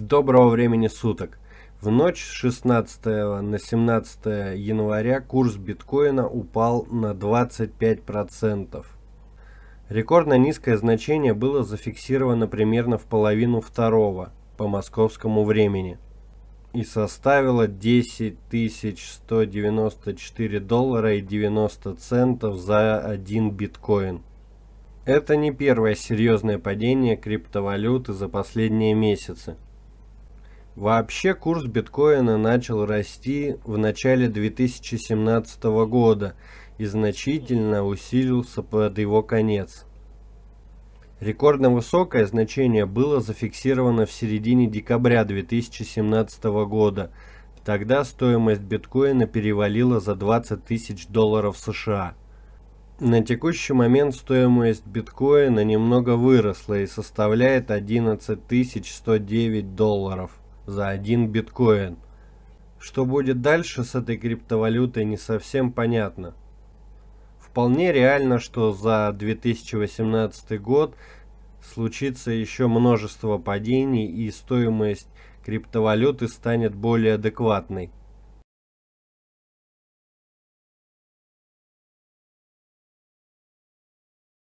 Доброго времени суток. В ночь с 16 на 17 января курс биткоина упал на 25%. Рекордно низкое значение было зафиксировано примерно в половину второго по московскому времени и составило 10 194 доллара и 90 центов за один биткоин. Это не первое серьезное падение криптовалюты за последние месяцы. Вообще курс биткоина начал расти в начале 2017 года и значительно усилился под его конец. Рекордно высокое значение было зафиксировано в середине декабря 2017 года. Тогда стоимость биткоина перевалила за 20 тысяч долларов США. На текущий момент стоимость биткоина немного выросла и составляет 11 109 долларов за один биткоин. Что будет дальше с этой криптовалютой не совсем понятно. Вполне реально, что за 2018 год случится еще множество падений и стоимость криптовалюты станет более адекватной.